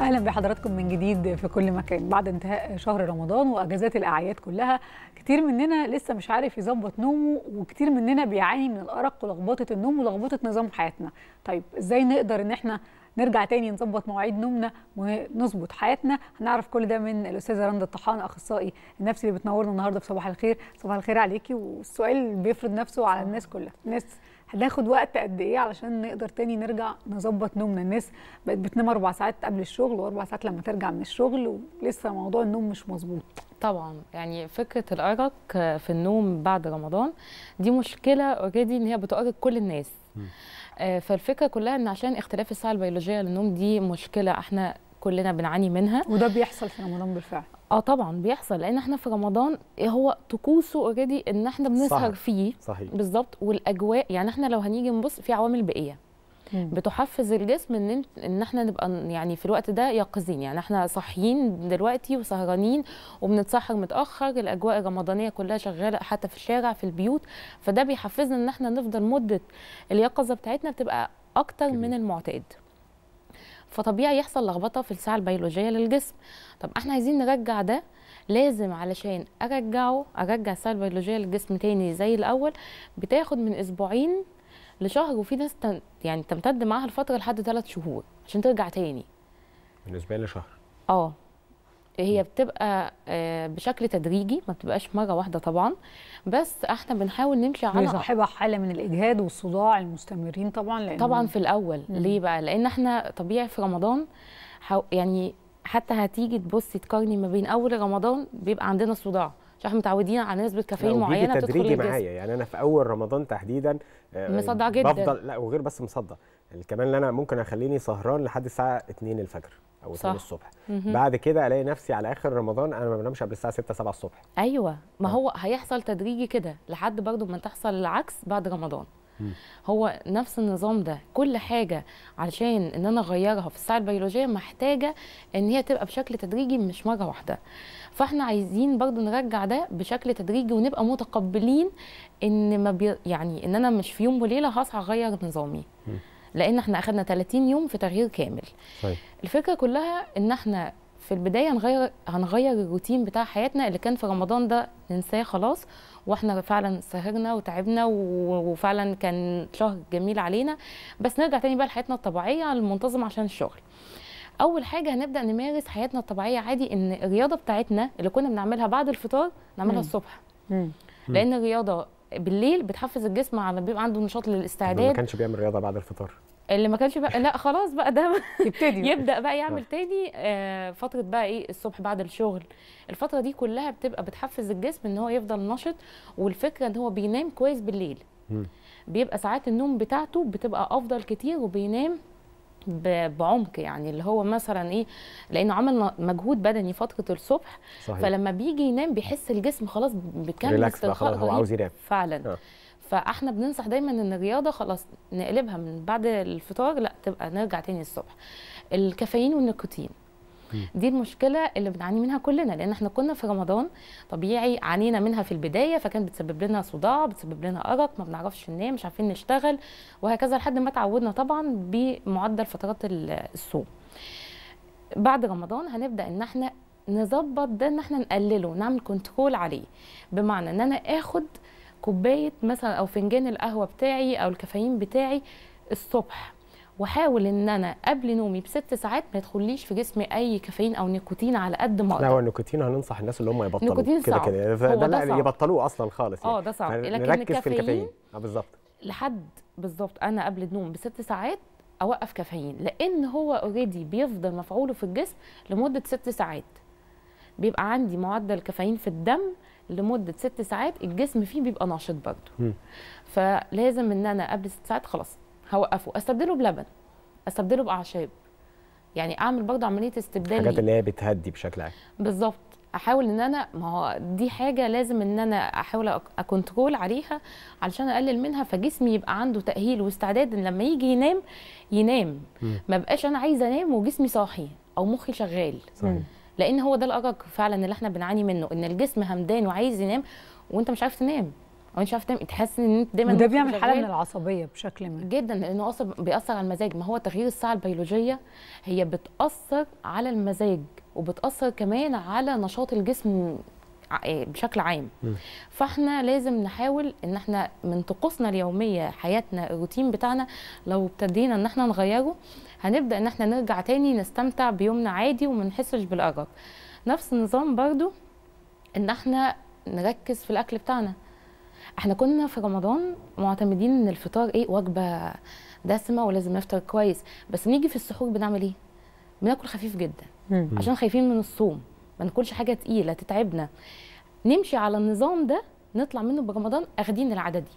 اهلا بحضراتكم من جديد في كل مكان بعد انتهاء شهر رمضان واجازات الاعياد كلها كتير مننا لسه مش عارف يظبط نومه وكتير مننا بيعاني من الارق ولخبطه النوم ولخبطه نظام حياتنا طيب ازاي نقدر ان احنا نرجع تاني نظبط مواعيد نومنا ونظبط حياتنا هنعرف كل ده من الاستاذه رندا الطحان اخصائي النفسي اللي بتنورنا النهارده في صباح الخير صباح الخير عليكي والسؤال بيفرض نفسه على الناس كلها الناس هناخد وقت قد ايه علشان نقدر تاني نرجع نظبط نومنا الناس بقت بتنام اربع ساعات قبل الشغل واربع ساعات لما ترجع من الشغل ولسه موضوع النوم مش مظبوط طبعا يعني فكره الارق في النوم بعد رمضان دي مشكله اوريدي ان هي بتؤرق كل الناس آه، فالفكره كلها ان عشان اختلاف الساعه البيولوجيه للنوم دي مشكله احنا كلنا بنعاني منها وده بيحصل في رمضان بالفعل اه طبعا بيحصل لان احنا في رمضان هو طقوسه اوريدي ان احنا بنسهر فيه صحيح بالظبط والاجواء يعني احنا لو هنيجي نبص في عوامل بيئيه بتحفز الجسم ان ان احنا نبقى يعني في الوقت ده يقظين يعني احنا صاحيين دلوقتي وسهرانين وبنتسحر متاخر الاجواء الرمضانيه كلها شغاله حتى في الشارع في البيوت فده بيحفزنا ان احنا نفضل مده اليقظه بتاعتنا بتبقى اكتر من المعتاد فطبيعي يحصل لخبطه في الساعه البيولوجيه للجسم طب احنا عايزين نرجع ده لازم علشان ارجعه ارجع الساعه البيولوجيه للجسم تاني زي الاول بتاخد من اسبوعين لشهر وفي ناس تن... يعني تمتد معاها الفتره لحد ثلاث شهور عشان ترجع تاني من اسبوعين لشهر اه هي بتبقى آه، بشكل تدريجي ما بتبقاش مره واحده طبعا بس احنا بنحاول نمشي على صاحبها حاله من الاجهاد والصداع المستمرين طبعا لأن طبعا في الاول مم. ليه بقى لان احنا طبيعي في رمضان يعني حتى هتيجي تبصي تقارني ما بين اول رمضان بيبقى عندنا صداع مش احنا متعودين على نسبه كافيين معينه بتدخل تدريجي معايا يعني انا في اول رمضان تحديدا آه، مصدع جدا بفضل لا وغير بس مصدع كمان اللي انا ممكن اخليني سهران لحد الساعه 2 الفجر او 2 الصبح بعد كده الاقي نفسي على اخر رمضان انا ما بنامش قبل الساعه 6 7 الصبح ايوه ما آه. هو هيحصل تدريجي كده لحد برضه ما تحصل العكس بعد رمضان هو نفس النظام ده كل حاجه علشان ان انا اغيرها في الساعه البيولوجيه محتاجه ان هي تبقى بشكل تدريجي مش مره واحده فاحنا عايزين برضو نرجع ده بشكل تدريجي ونبقى متقبلين ان ما بي يعني ان انا مش في يوم وليله هصحى اغير نظامي لان احنا اخذنا 30 يوم في تغيير كامل طيب. الفكره كلها ان احنا في البدايه هنغير هنغير الروتين بتاع حياتنا اللي كان في رمضان ده ننساه خلاص واحنا فعلا سهرنا وتعبنا وفعلا كان شهر جميل علينا بس نرجع تاني بقى لحياتنا الطبيعيه المنتظمه عشان الشغل اول حاجه هنبدا نمارس حياتنا الطبيعيه عادي ان الرياضه بتاعتنا اللي كنا بنعملها بعد الفطار نعملها الصبح لان الرياضه بالليل بتحفز الجسم على بيبقى عنده نشاط للاستعداد يعني اللي ما كانش بيعمل رياضه بعد الفطار اللي ما كانش بقى لا خلاص بقى ده يبتدي يبدا بقى يعمل آه. تاني آه، فتره بقى ايه الصبح بعد الشغل الفتره دي كلها بتبقى بتحفز الجسم ان هو يفضل نشط والفكره ان هو بينام كويس بالليل بيبقى ساعات النوم بتاعته بتبقى افضل كتير وبينام بعمق يعني اللي هو مثلا ايه لانه عمل مجهود بدني فتره الصبح صحيح. فلما بيجي ينام بيحس الجسم خلاص بكامل ريلاكس بقى خلاص هو عاوز ينام فعلا آه. فاحنا بننصح دايما ان الرياضه خلاص نقلبها من بعد الفطار لا تبقى نرجع تاني الصبح الكافيين والنيكوتين دي المشكله اللي بنعاني منها كلنا لان احنا كنا في رمضان طبيعي عانينا منها في البدايه فكان بتسبب لنا صداع بتسبب لنا ارق ما بنعرفش ننام مش عارفين نشتغل وهكذا لحد ما تعودنا طبعا بمعدل فترات الصوم بعد رمضان هنبدا ان احنا نظبط ده ان احنا نقلله نعمل كنترول عليه بمعنى ان انا اخد كوبايه مثلا او فنجان القهوه بتاعي او الكافيين بتاعي الصبح واحاول ان انا قبل نومي بست ساعات ما يدخليش في جسمي اي كافيين او نيكوتين على قد ما اقدر لا هو النيكوتين هننصح الناس اللي هم يبطلوه نيكوتين كده كده ده لا يبطلوه اصلا خالص اه ده صعب لكن نركز في الكافيين اه بالظبط لحد بالظبط انا قبل النوم بست ساعات اوقف كافيين لان هو اوريدي بيفضل مفعوله في الجسم لمده ست ساعات بيبقى عندي معدل كافيين في الدم لمده ست ساعات الجسم فيه بيبقى ناشط برضه فلازم ان انا قبل ست ساعات خلاص هوقفه استبدله بلبن استبدله باعشاب يعني اعمل برضه عمليه استبدال الحاجات اللي هي بتهدي بشكل عام بالظبط احاول ان انا ما هو دي حاجه لازم ان انا احاول اكونترول عليها علشان اقلل منها فجسمي يبقى عنده تاهيل واستعداد ان لما يجي ينام ينام ما بقاش انا عايزه انام وجسمي صاحي او مخي شغال صحيح. لان هو ده الارق فعلا اللي احنا بنعاني منه ان الجسم همدان وعايز ينام وانت مش عارف تنام او مش عارفه تعمل تحس ان انت دايما وده بيعمل حاله من إيه. العصبيه بشكل ما جدا لانه اصلا بيأثر على المزاج ما هو تغيير الساعه البيولوجيه هي بتأثر على المزاج وبتأثر كمان على نشاط الجسم إيه، بشكل عام فاحنا لازم نحاول ان احنا من طقوسنا اليوميه حياتنا الروتين بتاعنا لو ابتدينا ان احنا نغيره هنبدا ان احنا نرجع تاني نستمتع بيومنا عادي وما نحسش بالارق نفس النظام برضو ان احنا نركز في الاكل بتاعنا احنا كنا في رمضان معتمدين ان الفطار ايه وجبه دسمه ولازم نفطر كويس بس نيجي في السحور بنعمل ايه بناكل خفيف جدا عشان خايفين من الصوم ما ناكلش حاجه تقيله تتعبنا نمشي على النظام ده نطلع منه برمضان اخدين العاده دي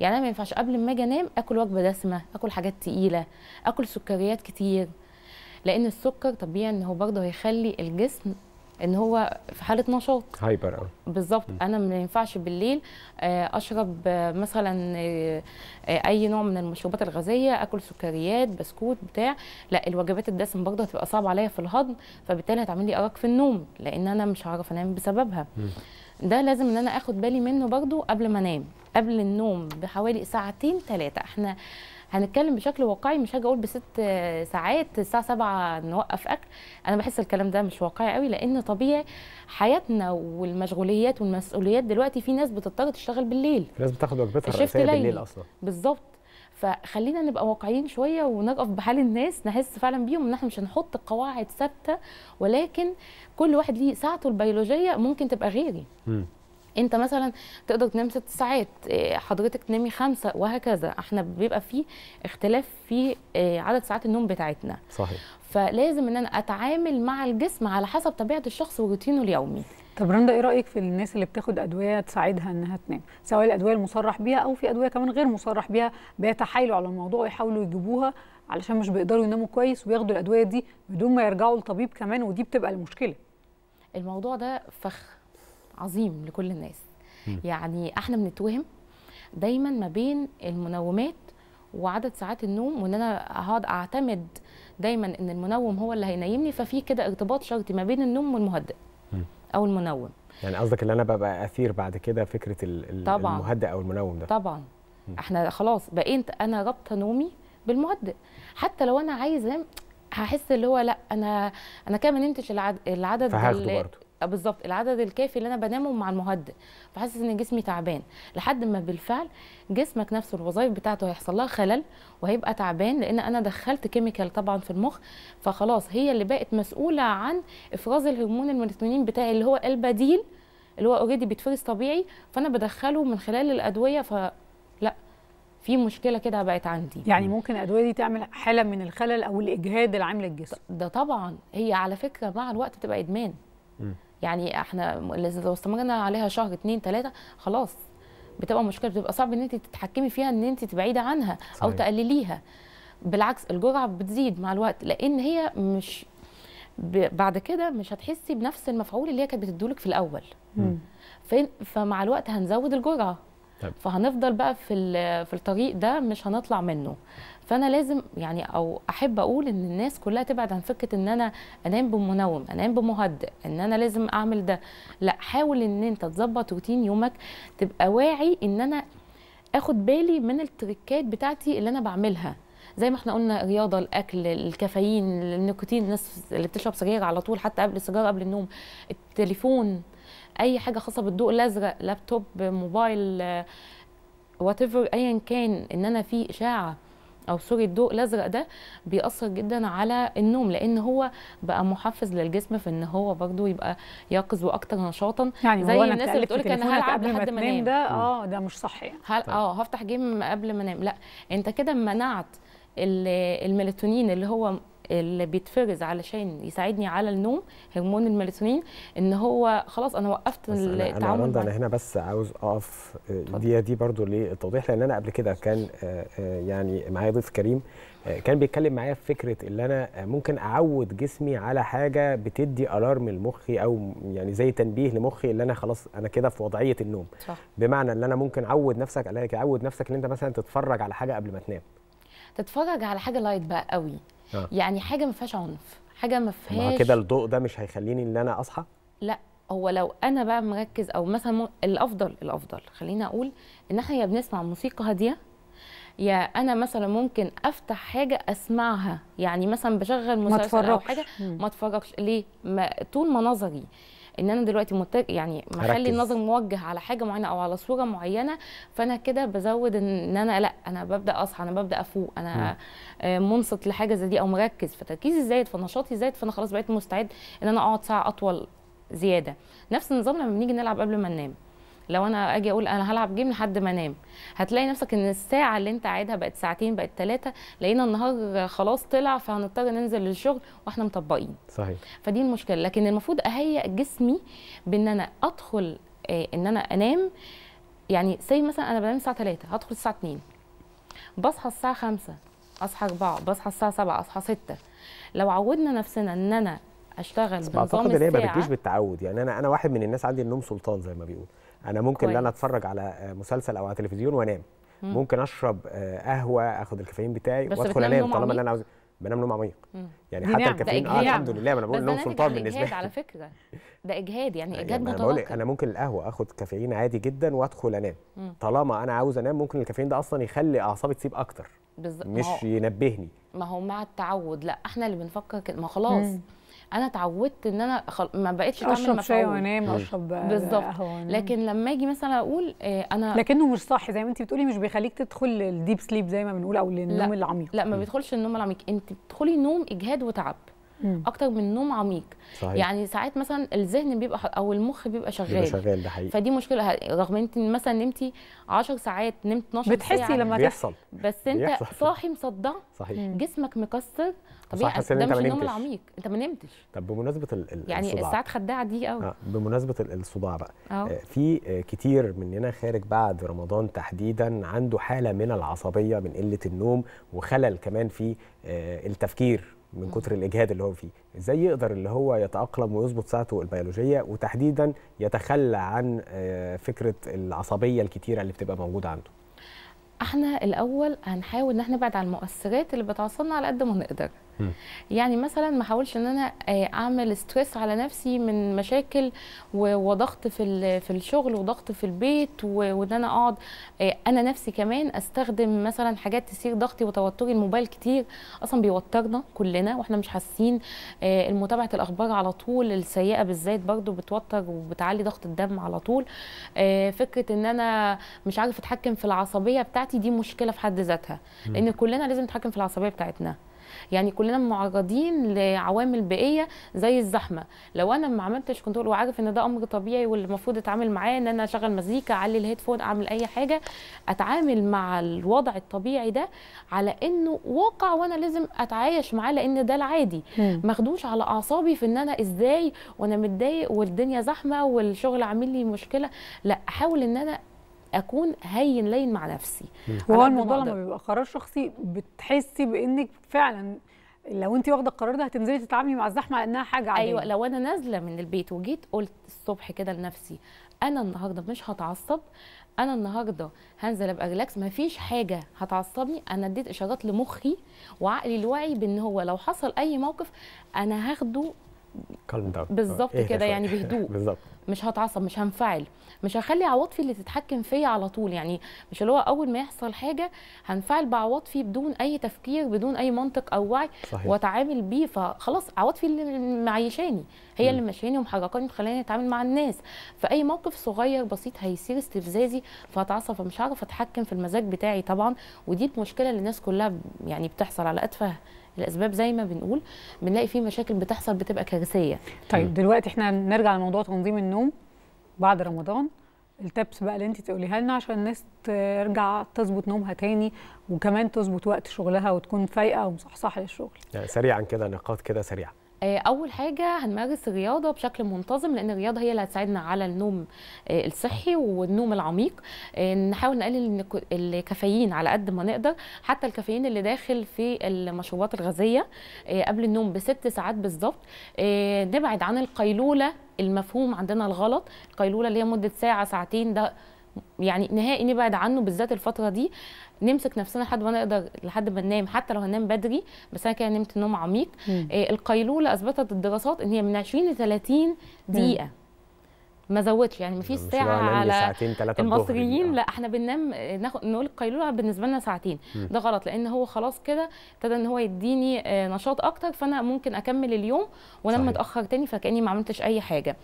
يعني انا ما ينفعش قبل ما اجي انام اكل وجبه دسمه اكل حاجات تقيله اكل سكريات كتير لان السكر طبيعي ان هو برضه هيخلي الجسم ان هو في حاله نشاط هايبر اه بالظبط انا ما ينفعش بالليل آه، اشرب آه، مثلا آه، اي نوع من المشروبات الغازيه اكل سكريات بسكوت بتاع لا الوجبات الدسم برضه هتبقى صعبه عليا في الهضم فبالتالي هتعمل لي ارق في النوم لان انا مش هعرف انام بسببها ده لازم ان انا اخد بالي منه برضه قبل ما انام قبل النوم بحوالي ساعتين ثلاثه احنا هنتكلم بشكل واقعي مش هاجي اقول بست ساعات الساعه 7 نوقف اكل انا بحس الكلام ده مش واقعي قوي لان طبيعي حياتنا والمشغوليات والمسؤوليات دلوقتي في ناس بتضطر تشتغل بالليل في ناس بتاخد وجبتها الرئيسيه بالليل اصلا بالظبط فخلينا نبقى واقعيين شويه ونقف بحال الناس نحس فعلا بيهم ان احنا مش هنحط قواعد ثابته ولكن كل واحد ليه ساعته البيولوجيه ممكن تبقى غيري. م. انت مثلا تقدر تنام ست ساعات آه، حضرتك تنامي خمسه وهكذا احنا بيبقى في اختلاف في آه، عدد ساعات النوم بتاعتنا صحيح فلازم ان انا اتعامل مع الجسم على حسب طبيعه الشخص وروتينه اليومي طب رندا ايه رايك في الناس اللي بتاخد ادويه تساعدها انها تنام سواء الادويه المصرح بيها او في ادويه كمان غير مصرح بيها بيتحايلوا على الموضوع ويحاولوا يجيبوها علشان مش بيقدروا يناموا كويس وياخدوا الادويه دي بدون ما يرجعوا لطبيب كمان ودي بتبقى المشكله الموضوع ده فخ عظيم لكل الناس م. يعني احنا بنتوهم دايما ما بين المنومات وعدد ساعات النوم وان انا هقعد اعتمد دايما ان المنوم هو اللي هينيمني ففي كده ارتباط شرطي ما بين النوم والمهدئ او المنوم يعني قصدك ان انا ببقى اثير بعد كده فكره طبعًا المهدئ او المنوم ده طبعا م. احنا خلاص بقيت انا رابطه نومي بالمهدئ حتى لو انا عايزه هحس اللي هو لا انا انا كده ما نمتش العدد فهاخده برضه آه، بالظبط العدد الكافي اللي انا بنامه مع المهدئ فحاسس ان جسمي تعبان لحد ما بالفعل جسمك نفسه الوظائف بتاعته هيحصل لها خلل وهيبقى تعبان لان انا دخلت كيميكال طبعا في المخ فخلاص هي اللي بقت مسؤوله عن افراز الهرمون الميلاتونين بتاعي اللي هو البديل اللي هو اوريدي بيتفرز طبيعي فانا بدخله من خلال الادويه ف لا في مشكله كده بقت عندي يعني ممكن الادويه دي تعمل حاله من الخلل او الاجهاد العام للجسم ده طبعا هي على فكره مع الوقت بتبقى ادمان يعني احنا لو استمرنا عليها شهر اتنين تلاته خلاص بتبقى مشكله بتبقى صعب ان انت تتحكمي فيها ان انت تبعدي عنها صحيح. او تقلليها بالعكس الجرعه بتزيد مع الوقت لان هي مش بعد كده مش هتحسي بنفس المفعول اللي هي كانت بتديهولك في الاول فمع الوقت هنزود الجرعه طيب. فهنفضل بقى في في الطريق ده مش هنطلع منه فانا لازم يعني او احب اقول ان الناس كلها تبعد عن فكره ان انا انام بمنوم انام بمهدئ ان انا لازم اعمل ده لا حاول ان انت تظبط روتين يومك تبقى واعي ان انا اخد بالي من التريكات بتاعتي اللي انا بعملها زي ما احنا قلنا الرياضه الاكل الكافيين النيكوتين الناس اللي بتشرب سجاير على طول حتى قبل السيجاره قبل النوم التليفون اي حاجه خاصه بالضوء الازرق لابتوب موبايل وات ايفر ايا كان ان انا في اشاعه او سوري الضوء الازرق ده بيأثر جدا على النوم لان هو بقى محفز للجسم في ان هو برضه يبقى يقظ واكثر نشاطا يعني زي الناس اللي بتقول لك انا هلعب لحد ما انام ده اه ده مش صح يعني طيب. اه هفتح جيم قبل ما انام لا انت كده منعت الميلاتونين اللي هو اللي بيتفرز علشان يساعدني على النوم هرمون الميلاتونين ان هو خلاص انا وقفت التعامل انا انا هنا بس عاوز اقف آه، دي دي برضو للتوضيح لان انا قبل كده كان آه، آه، يعني معايا ضيف كريم كان بيتكلم معايا في فكره ان انا ممكن اعود جسمي على حاجه بتدي الارم لمخي او يعني زي تنبيه لمخي ان انا خلاص انا كده في وضعيه النوم صح. بمعنى ان انا ممكن اعود نفسك اعود نفسك ان انت مثلا تتفرج على حاجه قبل ما تنام تتفرج على حاجه لايت بقى قوي آه. يعني حاجه ما فيهاش عنف حاجه ما فيهاش كده الضوء ده مش هيخليني ان انا اصحى لا هو لو انا بقى مركز او مثلا م... الافضل الافضل خليني اقول ان احنا يا بنسمع موسيقى هاديه يا انا مثلا ممكن افتح حاجه اسمعها يعني مثلا بشغل مسلسل او حاجه ما اتفرجش ليه ما طول ما نظري ان انا دلوقتي متج... يعني مخلي النظر موجه على حاجه معينه او على صوره معينه فانا كده بزود ان انا لا انا ببدا اصحى انا ببدا افوق انا آه، منصت لحاجه زي دي او مركز فتركيزي زايد فنشاطي زايد فانا خلاص بقيت مستعد ان انا اقعد ساعه اطول زياده نفس النظام لما بنيجي نلعب قبل ما ننام لو انا اجي اقول انا هلعب جيم لحد ما انام هتلاقي نفسك ان الساعه اللي انت قاعدها بقت ساعتين بقت ثلاثه لقينا النهار خلاص طلع فهنضطر ننزل للشغل واحنا مطبقين صحيح فدي المشكله لكن المفروض اهيئ جسمي بان انا ادخل آه، ان انا انام يعني سي مثلا انا بنام الساعه 3 هدخل الساعه 2 بصحى الساعه 5 اصحى 4 بصحى الساعه 7 اصحى 6 لو عودنا نفسنا ان انا اشتغل بنظام الساعه اعتقد ان هي ما بتجيش بالتعود يعني انا انا واحد من الناس عندي النوم سلطان زي ما بيقول انا ممكن ان انا اتفرج على آه، مسلسل او على تلفزيون وانام مم. ممكن اشرب آه، قهوه اخد الكافيين بتاعي وادخل انام طالما ان انا عاوز بنام نوم عميق يعني حتى نعم. الكافيين آه الحمد لله ما انا بقول النوم سلطان بالنسبه لي على فكره ده اجهاد يعني آه، اجهاد يعني متواصل انا ممكن القهوه اخد كافيين عادي جدا وادخل انام مم. طالما انا عاوز انام ممكن الكافيين ده اصلا يخلي اعصابي تسيب اكتر بالظبط مش ما هو ينبهني ما هو مع التعود لا احنا اللي بنفكر كده ما خلاص مم. انا اتعودت ان انا خل... ما بقتش تعمل اشرب شاي وانام اشرب بالظبط لكن لما اجي مثلا اقول آه، انا لكنه مش صح زي ما انت بتقولي مش بيخليك تدخل الديب سليب زي ما بنقول او النوم العميق لا ما بيدخلش النوم العميق انت بتدخلي نوم اجهاد وتعب اكتر من نوم عميق صحيح. يعني ساعات مثلا الذهن بيبقى او المخ بيبقى شغال بيبقى شغال ده حقيقي فدي مشكله رغم انت مثلا نمتي 10 ساعات نمت 12 بتحسي ساعه لما بيحصل بس انت بيحصل. صاحي مصدع صحيح. جسمك مكسر طبيعي ده مش النوم العميق انت ما نمتش طب بمناسبه ال يعني الصداع. الساعات خداعه دي قوي آه. بمناسبه الصداع بقى آه. آه، في آه، كتير مننا خارج بعد رمضان تحديدا عنده حاله من العصبيه من قله النوم وخلل كمان في آه، التفكير من كتر الاجهاد اللي هو فيه ازاي يقدر اللي هو يتاقلم ويظبط ساعته البيولوجيه وتحديدا يتخلى عن آه، فكره العصبيه الكتيره اللي بتبقى موجوده عنده احنا الاول هنحاول ان احنا نبعد عن المؤثرات اللي بتعصبنا على قد ما نقدر يعني مثلا ما احاولش ان انا آه، اعمل ستريس على نفسي من مشاكل وضغط في في الشغل وضغط في البيت وان انا اقعد آه، انا نفسي كمان استخدم مثلا حاجات تثير ضغطي وتوتري الموبايل كتير اصلا بيوترنا كلنا واحنا مش حاسين آه، متابعه الاخبار على طول السيئه بالذات برضو بتوتر وبتعلي ضغط الدم على طول فكره ان انا مش عارف اتحكم في العصبيه بتاعتي دي مشكله في حد ذاتها لان كلنا لازم نتحكم في العصبيه بتاعتنا يعني كلنا معرضين لعوامل بيئيه زي الزحمه لو انا ما عملتش كنترول وعارف ان ده امر طبيعي واللي المفروض اتعامل معاه ان انا اشغل مزيكا اعلي الهيدفون اعمل اي حاجه اتعامل مع الوضع الطبيعي ده على انه واقع وانا لازم اتعايش معاه لان ده العادي ماخدوش على اعصابي في ان انا ازاي وانا متضايق والدنيا زحمه والشغل عامل لي مشكله لا احاول ان انا اكون هين لين مع نفسي هو الموضوع لما بيبقى قرار شخصي بتحسي بانك فعلا لو انت واخده القرار ده هتنزلي تتعاملي مع الزحمه لانها حاجه عاديه ايوه لو انا نازله من البيت وجيت قلت الصبح كده لنفسي انا النهارده مش هتعصب انا النهارده هنزل ابقى ريلاكس مفيش حاجه هتعصبني انا اديت اشارات لمخي وعقلي الواعي بان هو لو حصل اي موقف انا هاخده بالظبط إيه كده يعني بهدوء بالظبط مش هتعصب مش هنفعل مش هخلي عواطفي اللي تتحكم فيا على طول يعني مش اللي هو اول ما يحصل حاجه هنفعل بعواطفي بدون اي تفكير بدون اي منطق او وعي واتعامل بيه فخلاص عواطفي اللي معيشاني هي م. اللي ماشياني ومحركاني ومخلاني اتعامل مع الناس فاي موقف صغير بسيط هيصير استفزازي فهتعصب فمش هعرف اتحكم في المزاج بتاعي طبعا ودي المشكله اللي الناس كلها يعني بتحصل على اتفه الاسباب زي ما بنقول بنلاقي في مشاكل بتحصل بتبقى كارثيه طيب دلوقتي احنا نرجع لموضوع تنظيم النوم بعد رمضان التبس بقى اللي انت تقوليها لنا عشان الناس ترجع تظبط نومها تاني وكمان تظبط وقت شغلها وتكون فايقه ومصحصحه للشغل يعني سريعا كده نقاط كده سريعه آه، اول حاجه هنمارس الرياضه بشكل منتظم لان الرياضه هي اللي هتساعدنا على النوم آه، الصحي والنوم العميق آه، نحاول نقلل الكافيين على قد ما نقدر حتى الكافيين اللي داخل في المشروبات الغازيه قبل النوم بست ساعات بالظبط نبعد عن القيلوله المفهوم عندنا الغلط القيلوله اللي هي مده ساعه ساعتين ده يعني نهائي نبعد عنه بالذات الفتره دي نمسك نفسنا لحد ما نقدر لحد ما ننام حتى لو هننام بدري بس انا كده نمت نوم عميق إيه القيلوله اثبتت الدراسات ان هي من 20 ل 30 دقيقه مم. ما زودش يعني ما فيش ساعه على ساعتين ثلاثه المصريين آه. لا احنا بننام ناخد نقول القيلوله بالنسبه لنا ساعتين م. ده غلط لان هو خلاص كده ابتدى ان هو يديني آه، نشاط اكتر فانا ممكن اكمل اليوم وانام متاخر تاني فكاني ما عملتش اي حاجه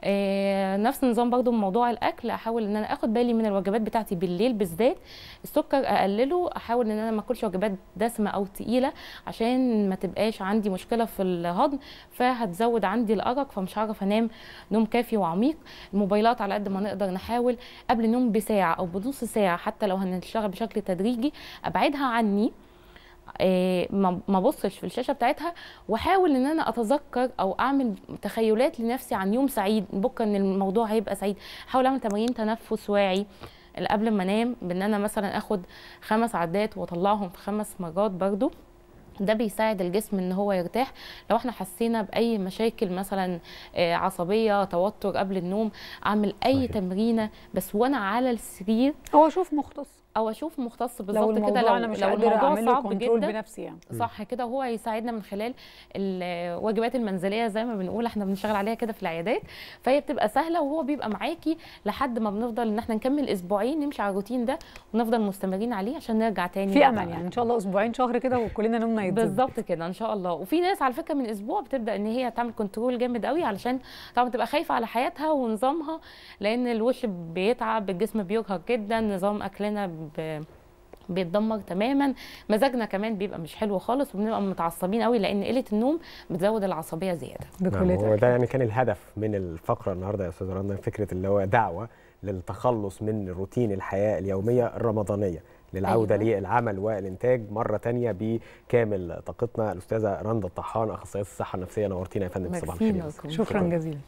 آه، نفس النظام برضو موضوع الاكل احاول ان انا اخد بالي من الوجبات بتاعتي بالليل بالذات السكر اقلله احاول ان انا ما اكلش وجبات دسمه او تقيله عشان ما تبقاش عندي مشكله في الهضم فهتزود عندي الارق فمش هعرف انام نوم كافي وعميق الموبايلات على قد ما نقدر نحاول قبل النوم بساعه او بنص ساعه حتى لو هنشتغل بشكل تدريجي ابعدها عني آه، ما بصش في الشاشه بتاعتها واحاول ان انا اتذكر او اعمل تخيلات لنفسي عن يوم سعيد بكره ان الموضوع هيبقى سعيد احاول اعمل تمارين تنفس واعي قبل ما انام بان انا مثلا اخد خمس عدات واطلعهم في خمس مرات برضو ده بيساعد الجسم ان هو يرتاح لو احنا حسينا باي مشاكل مثلا آه، عصبيه توتر قبل النوم اعمل اي تمرينه بس وانا على السرير هو شوف مختص او اشوف مختص بالظبط كده لو انا مش لو الموضوع صعب جدا بنفسي يعني. صح كده وهو هيساعدنا من خلال الواجبات المنزليه زي ما بنقول احنا بنشتغل عليها كده في العيادات فهي بتبقى سهله وهو بيبقى معاكي لحد ما بنفضل ان احنا نكمل اسبوعين نمشي على الروتين ده ونفضل مستمرين عليه عشان نرجع تاني في امل يعني ان شاء الله اسبوعين شهر كده وكلنا نومنا يتظبط بالظبط كده ان شاء الله وفي ناس على فكره من اسبوع بتبدا ان هي تعمل كنترول جامد قوي علشان طبعا بتبقى خايفه على حياتها ونظامها لان الوش بيتعب الجسم بيجهق جدا نظام اكلنا بيتدمر تماما مزاجنا كمان بيبقى مش حلو خالص وبنبقى متعصبين قوي لان قله النوم بتزود العصبيه زياده نعم، بكل هو ده يعني كان الهدف من الفقره النهارده يا استاذ رنا فكره اللي هو دعوه للتخلص من روتين الحياه اليوميه الرمضانيه للعوده أيوة. للعمل والانتاج مره ثانيه بكامل طاقتنا الاستاذه رندا الطحان اخصائيه الصحه النفسيه نورتينا يا فندم صباح الخير شكرا جزيلا